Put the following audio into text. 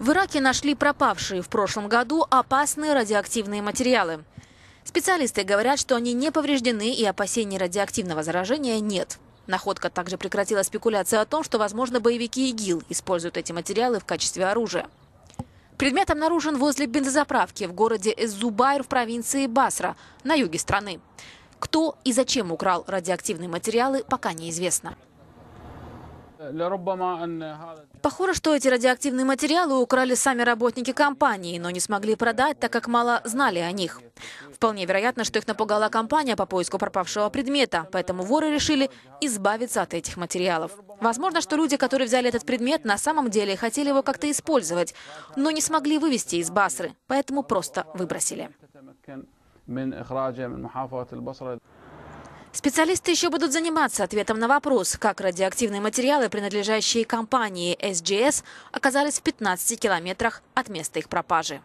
В Ираке нашли пропавшие в прошлом году опасные радиоактивные материалы. Специалисты говорят, что они не повреждены и опасений радиоактивного заражения нет. Находка также прекратила спекуляции о том, что, возможно, боевики ИГИЛ используют эти материалы в качестве оружия. Предмет обнаружен возле бензозаправки в городе Эззубайр в провинции Басра на юге страны. Кто и зачем украл радиоактивные материалы, пока неизвестно. Э, Похоже, что эти радиоактивные материалы украли сами работники компании, но не смогли продать, так как мало знали о них. Вполне вероятно, что их напугала компания по поиску пропавшего предмета, поэтому воры решили избавиться от этих материалов. Возможно, что люди, которые взяли этот предмет, на самом деле хотели его как-то использовать, но не смогли вывести из Басры, поэтому просто выбросили. Специалисты еще будут заниматься ответом на вопрос, как радиоактивные материалы, принадлежащие компании SGS, оказались в 15 километрах от места их пропажи.